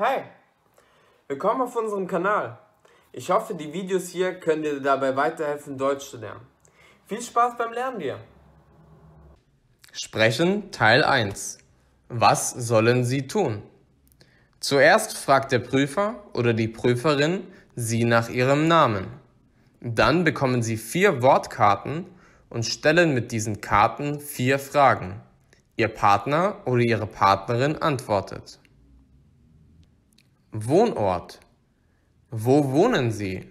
Hi, willkommen auf unserem Kanal. Ich hoffe, die Videos hier können dir dabei weiterhelfen, Deutsch zu lernen. Viel Spaß beim Lernen dir! Sprechen Teil 1 Was sollen Sie tun? Zuerst fragt der Prüfer oder die Prüferin Sie nach Ihrem Namen. Dann bekommen Sie vier Wortkarten und stellen mit diesen Karten vier Fragen. Ihr Partner oder Ihre Partnerin antwortet. Wohnort. Wo wohnen Sie?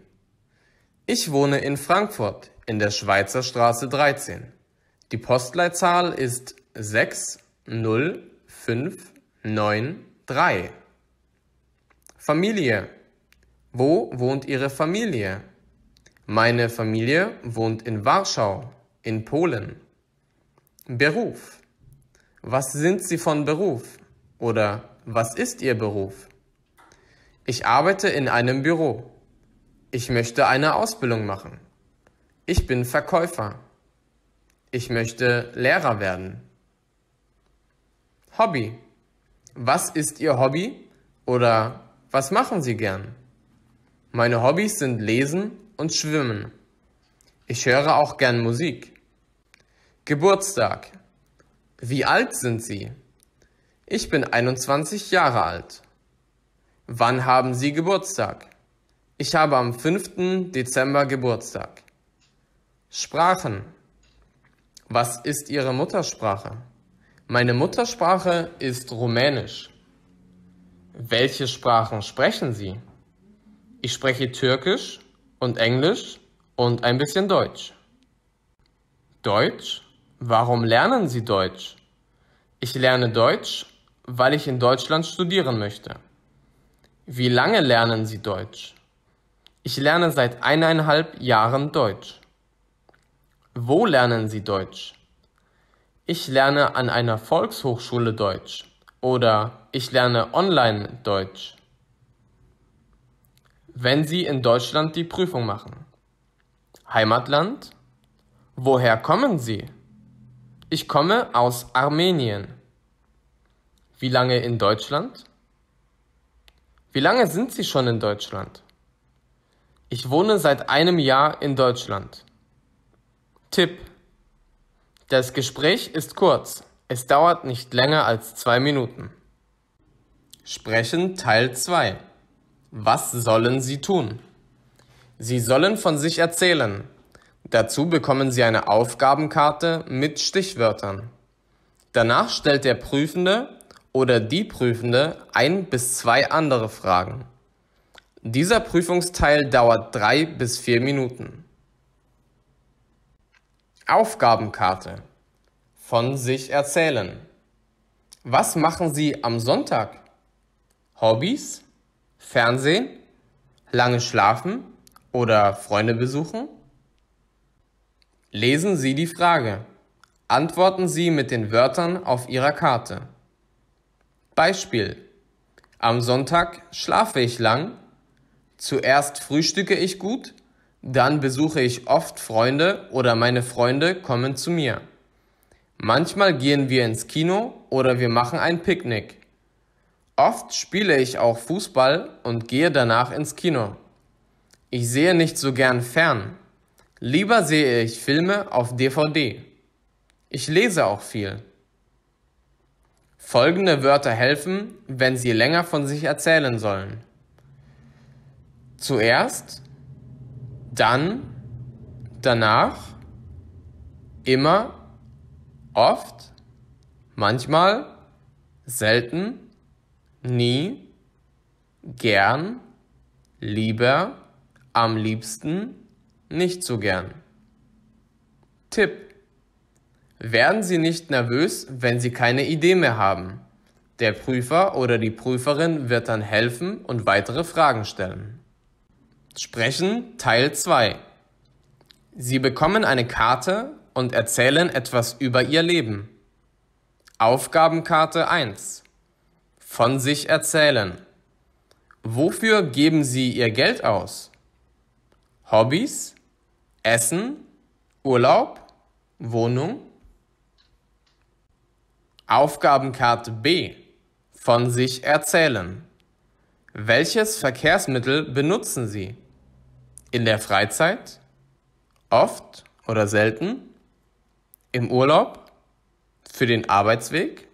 Ich wohne in Frankfurt in der Schweizer Straße 13. Die Postleitzahl ist 60593. Familie. Wo wohnt Ihre Familie? Meine Familie wohnt in Warschau in Polen. Beruf. Was sind Sie von Beruf? Oder was ist Ihr Beruf? Ich arbeite in einem Büro. Ich möchte eine Ausbildung machen. Ich bin Verkäufer. Ich möchte Lehrer werden. Hobby. Was ist Ihr Hobby? Oder was machen Sie gern? Meine Hobbys sind Lesen und Schwimmen. Ich höre auch gern Musik. Geburtstag. Wie alt sind Sie? Ich bin 21 Jahre alt. Wann haben Sie Geburtstag? Ich habe am 5. Dezember Geburtstag. Sprachen. Was ist Ihre Muttersprache? Meine Muttersprache ist Rumänisch. Welche Sprachen sprechen Sie? Ich spreche Türkisch und Englisch und ein bisschen Deutsch. Deutsch? Warum lernen Sie Deutsch? Ich lerne Deutsch, weil ich in Deutschland studieren möchte. Wie lange lernen Sie Deutsch? Ich lerne seit eineinhalb Jahren Deutsch. Wo lernen Sie Deutsch? Ich lerne an einer Volkshochschule Deutsch oder ich lerne online Deutsch. Wenn Sie in Deutschland die Prüfung machen. Heimatland? Woher kommen Sie? Ich komme aus Armenien. Wie lange in Deutschland? Wie lange sind Sie schon in Deutschland? Ich wohne seit einem Jahr in Deutschland. Tipp. Das Gespräch ist kurz. Es dauert nicht länger als zwei Minuten. Sprechen Teil 2. Was sollen Sie tun? Sie sollen von sich erzählen. Dazu bekommen Sie eine Aufgabenkarte mit Stichwörtern. Danach stellt der Prüfende oder die Prüfende ein bis zwei andere Fragen. Dieser Prüfungsteil dauert drei bis vier Minuten. Aufgabenkarte. Von sich erzählen. Was machen Sie am Sonntag? Hobbys? Fernsehen? Lange schlafen oder Freunde besuchen? Lesen Sie die Frage. Antworten Sie mit den Wörtern auf Ihrer Karte. Beispiel. Am Sonntag schlafe ich lang, zuerst frühstücke ich gut, dann besuche ich oft Freunde oder meine Freunde kommen zu mir. Manchmal gehen wir ins Kino oder wir machen ein Picknick. Oft spiele ich auch Fußball und gehe danach ins Kino. Ich sehe nicht so gern fern. Lieber sehe ich Filme auf DVD. Ich lese auch viel. Folgende Wörter helfen, wenn Sie länger von sich erzählen sollen. Zuerst, dann, danach, immer, oft, manchmal, selten, nie, gern, lieber, am liebsten, nicht so gern. Tipp werden Sie nicht nervös, wenn Sie keine Idee mehr haben. Der Prüfer oder die Prüferin wird dann helfen und weitere Fragen stellen. Sprechen Teil 2 Sie bekommen eine Karte und erzählen etwas über Ihr Leben. Aufgabenkarte 1 Von sich erzählen. Wofür geben Sie Ihr Geld aus? Hobbys? Essen? Urlaub? Wohnung? Aufgabenkarte B von sich erzählen. Welches Verkehrsmittel benutzen Sie? In der Freizeit? Oft oder selten? Im Urlaub? Für den Arbeitsweg?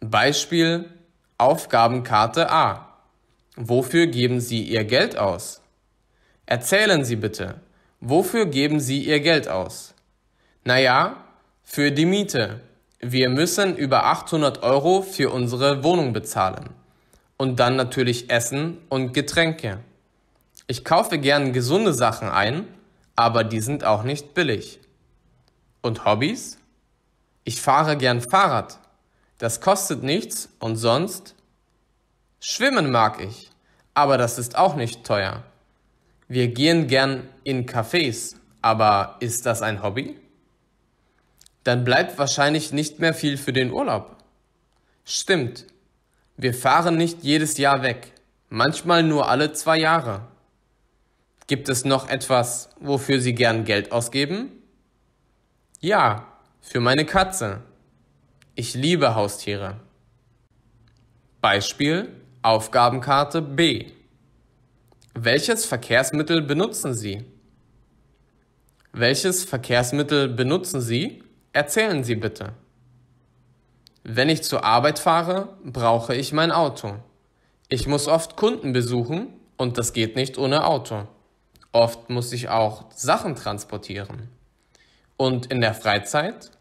Beispiel Aufgabenkarte A. Wofür geben Sie Ihr Geld aus? Erzählen Sie bitte, wofür geben Sie Ihr Geld aus? Naja, für die Miete, wir müssen über 800 Euro für unsere Wohnung bezahlen. Und dann natürlich Essen und Getränke. Ich kaufe gern gesunde Sachen ein, aber die sind auch nicht billig. Und Hobbys? Ich fahre gern Fahrrad. Das kostet nichts und sonst? Schwimmen mag ich, aber das ist auch nicht teuer. Wir gehen gern in Cafés, aber ist das ein Hobby? dann bleibt wahrscheinlich nicht mehr viel für den Urlaub. Stimmt, wir fahren nicht jedes Jahr weg, manchmal nur alle zwei Jahre. Gibt es noch etwas, wofür Sie gern Geld ausgeben? Ja, für meine Katze. Ich liebe Haustiere. Beispiel Aufgabenkarte B. Welches Verkehrsmittel benutzen Sie? Welches Verkehrsmittel benutzen Sie? Erzählen Sie bitte. Wenn ich zur Arbeit fahre, brauche ich mein Auto. Ich muss oft Kunden besuchen und das geht nicht ohne Auto. Oft muss ich auch Sachen transportieren. Und in der Freizeit?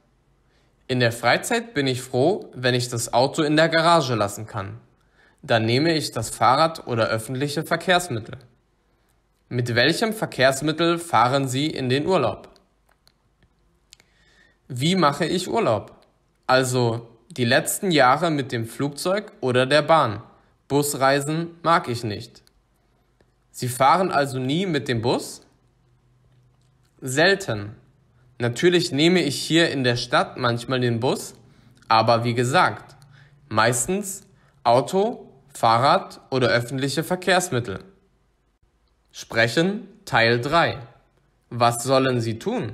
In der Freizeit bin ich froh, wenn ich das Auto in der Garage lassen kann. Dann nehme ich das Fahrrad oder öffentliche Verkehrsmittel. Mit welchem Verkehrsmittel fahren Sie in den Urlaub? Wie mache ich Urlaub? Also die letzten Jahre mit dem Flugzeug oder der Bahn. Busreisen mag ich nicht. Sie fahren also nie mit dem Bus? Selten. Natürlich nehme ich hier in der Stadt manchmal den Bus, aber wie gesagt, meistens Auto, Fahrrad oder öffentliche Verkehrsmittel. Sprechen Teil 3. Was sollen Sie tun?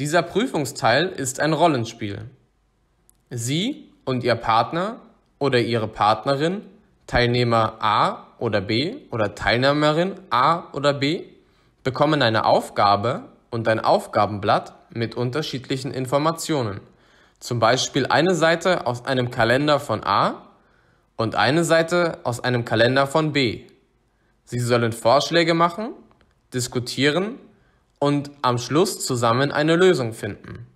Dieser Prüfungsteil ist ein Rollenspiel. Sie und Ihr Partner oder Ihre Partnerin, Teilnehmer A oder B oder Teilnehmerin A oder B, bekommen eine Aufgabe und ein Aufgabenblatt mit unterschiedlichen Informationen. Zum Beispiel eine Seite aus einem Kalender von A und eine Seite aus einem Kalender von B. Sie sollen Vorschläge machen, diskutieren und am Schluss zusammen eine Lösung finden.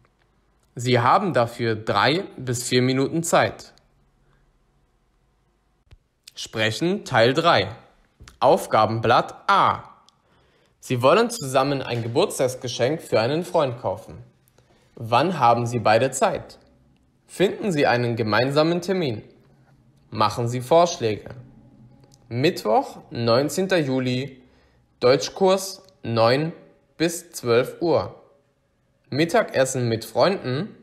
Sie haben dafür drei bis vier Minuten Zeit. Sprechen Teil 3 Aufgabenblatt A Sie wollen zusammen ein Geburtstagsgeschenk für einen Freund kaufen. Wann haben Sie beide Zeit? Finden Sie einen gemeinsamen Termin. Machen Sie Vorschläge. Mittwoch, 19. Juli, Deutschkurs 9 bis 12 Uhr. Mittagessen mit Freunden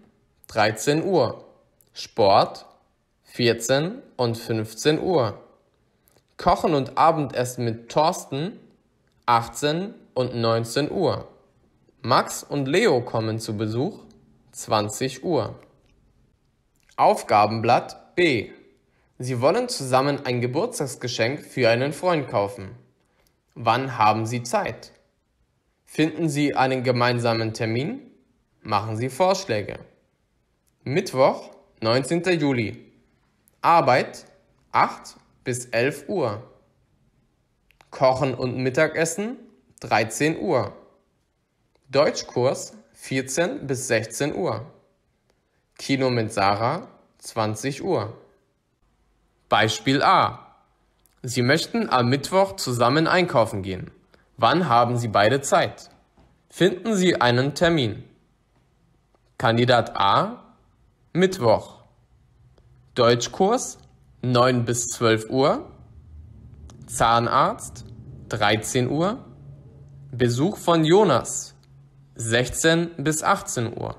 13 Uhr. Sport 14 und 15 Uhr. Kochen und Abendessen mit Thorsten 18 und 19 Uhr. Max und Leo kommen zu Besuch 20 Uhr. Aufgabenblatt B. Sie wollen zusammen ein Geburtstagsgeschenk für einen Freund kaufen. Wann haben Sie Zeit? Finden Sie einen gemeinsamen Termin? Machen Sie Vorschläge. Mittwoch, 19. Juli. Arbeit 8 bis 11 Uhr. Kochen und Mittagessen 13 Uhr. Deutschkurs 14 bis 16 Uhr. Kino mit Sarah 20 Uhr. Beispiel A. Sie möchten am Mittwoch zusammen einkaufen gehen. Wann haben Sie beide Zeit? Finden Sie einen Termin. Kandidat A Mittwoch Deutschkurs 9 bis 12 Uhr Zahnarzt 13 Uhr Besuch von Jonas 16 bis 18 Uhr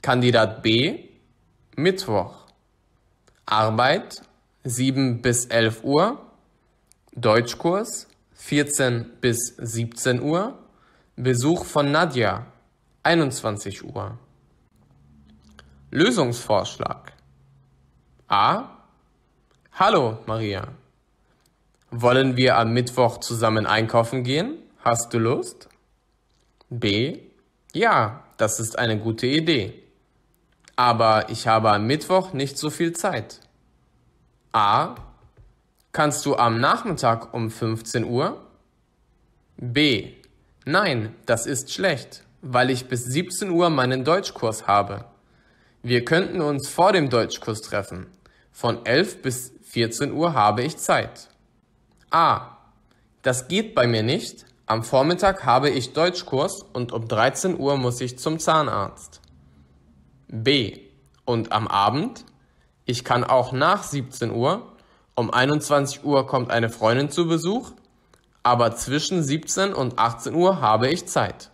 Kandidat B Mittwoch Arbeit 7 bis 11 Uhr Deutschkurs 14 bis 17 Uhr, Besuch von Nadja, 21 Uhr. Lösungsvorschlag A. Hallo Maria. Wollen wir am Mittwoch zusammen einkaufen gehen? Hast du Lust? B. Ja, das ist eine gute Idee. Aber ich habe am Mittwoch nicht so viel Zeit. A. Kannst du am Nachmittag um 15 Uhr? B. Nein, das ist schlecht, weil ich bis 17 Uhr meinen Deutschkurs habe. Wir könnten uns vor dem Deutschkurs treffen. Von 11 bis 14 Uhr habe ich Zeit. A. Das geht bei mir nicht. Am Vormittag habe ich Deutschkurs und um 13 Uhr muss ich zum Zahnarzt. B. Und am Abend? Ich kann auch nach 17 Uhr, um 21 Uhr kommt eine Freundin zu Besuch, aber zwischen 17 und 18 Uhr habe ich Zeit.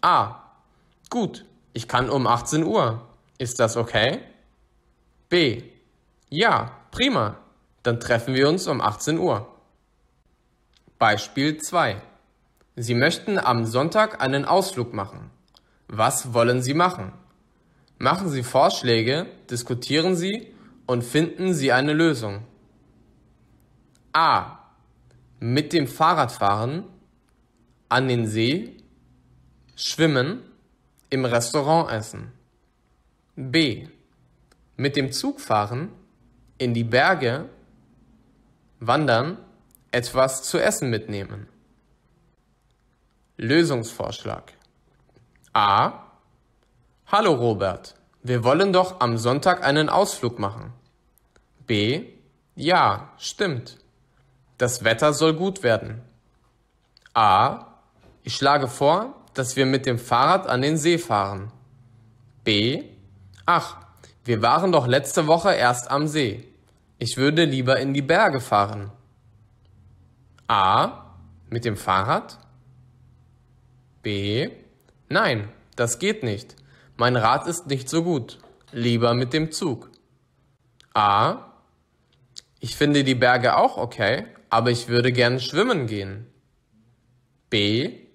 A. Ah, gut, ich kann um 18 Uhr. Ist das okay? B. Ja, prima. Dann treffen wir uns um 18 Uhr. Beispiel 2. Sie möchten am Sonntag einen Ausflug machen. Was wollen Sie machen? Machen Sie Vorschläge, diskutieren Sie und finden Sie eine Lösung. A. Mit dem Fahrrad fahren, an den See, schwimmen, im Restaurant essen. B. Mit dem Zug fahren, in die Berge, wandern, etwas zu essen mitnehmen. Lösungsvorschlag. A. Hallo Robert, wir wollen doch am Sonntag einen Ausflug machen. B. Ja, stimmt. Das Wetter soll gut werden. A. Ich schlage vor, dass wir mit dem Fahrrad an den See fahren. B. Ach, wir waren doch letzte Woche erst am See. Ich würde lieber in die Berge fahren. A. Mit dem Fahrrad? B. Nein, das geht nicht. Mein Rad ist nicht so gut. Lieber mit dem Zug. A. Ich finde die Berge auch okay, aber ich würde gern schwimmen gehen. B.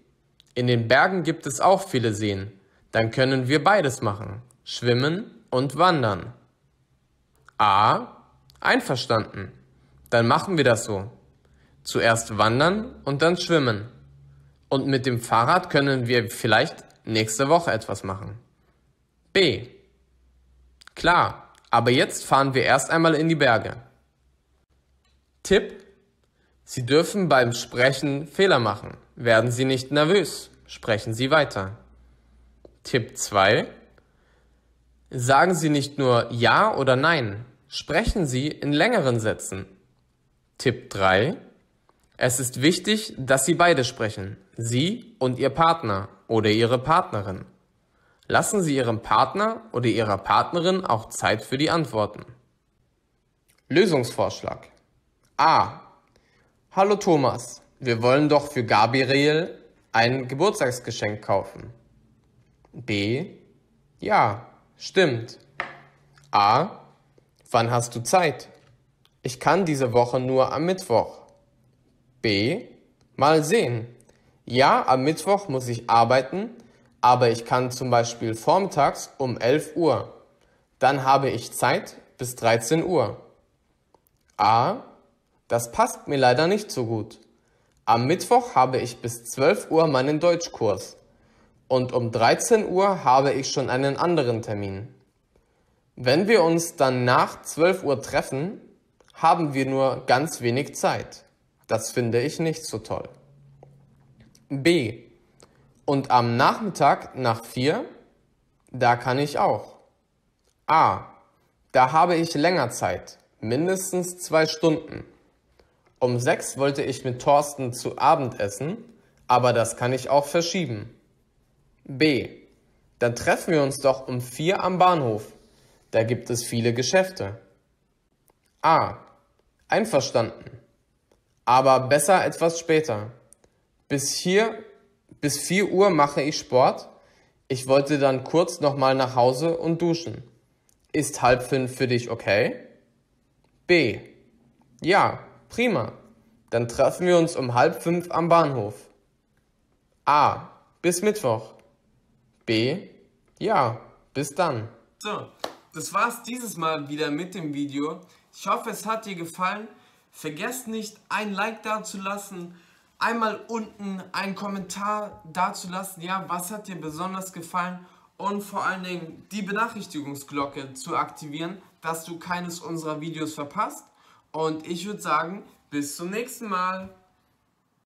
In den Bergen gibt es auch viele Seen. Dann können wir beides machen. Schwimmen und wandern. A. Einverstanden. Dann machen wir das so. Zuerst wandern und dann schwimmen. Und mit dem Fahrrad können wir vielleicht nächste Woche etwas machen. B. Klar, aber jetzt fahren wir erst einmal in die Berge. Tipp Sie dürfen beim Sprechen Fehler machen. Werden Sie nicht nervös. Sprechen Sie weiter. Tipp 2. Sagen Sie nicht nur Ja oder Nein. Sprechen Sie in längeren Sätzen. Tipp 3. Es ist wichtig, dass Sie beide sprechen. Sie und Ihr Partner oder Ihre Partnerin. Lassen Sie Ihrem Partner oder Ihrer Partnerin auch Zeit für die Antworten. Lösungsvorschlag. A. Hallo Thomas, wir wollen doch für Gabriel ein Geburtstagsgeschenk kaufen. B. Ja, stimmt. A. Wann hast du Zeit? Ich kann diese Woche nur am Mittwoch. B. Mal sehen. Ja, am Mittwoch muss ich arbeiten, aber ich kann zum Beispiel vormittags um 11 Uhr. Dann habe ich Zeit bis 13 Uhr. A. Das passt mir leider nicht so gut. Am Mittwoch habe ich bis 12 Uhr meinen Deutschkurs und um 13 Uhr habe ich schon einen anderen Termin. Wenn wir uns dann nach 12 Uhr treffen, haben wir nur ganz wenig Zeit. Das finde ich nicht so toll. B. Und am Nachmittag nach 4, da kann ich auch. A. Da habe ich länger Zeit, mindestens zwei Stunden. Um sechs wollte ich mit Thorsten zu Abend essen, aber das kann ich auch verschieben. B. Dann treffen wir uns doch um vier am Bahnhof. Da gibt es viele Geschäfte. A. Einverstanden. Aber besser etwas später. Bis hier, bis vier Uhr mache ich Sport. Ich wollte dann kurz nochmal nach Hause und duschen. Ist halb fünf für dich okay? B. Ja, Prima, dann treffen wir uns um halb fünf am Bahnhof. A. Bis Mittwoch. B. Ja, bis dann. So, das war's dieses Mal wieder mit dem Video. Ich hoffe, es hat dir gefallen. Vergesst nicht, ein Like da zu lassen. einmal unten einen Kommentar dazulassen. Ja, was hat dir besonders gefallen? Und vor allen Dingen die Benachrichtigungsglocke zu aktivieren, dass du keines unserer Videos verpasst. Und ich würde sagen, bis zum nächsten Mal.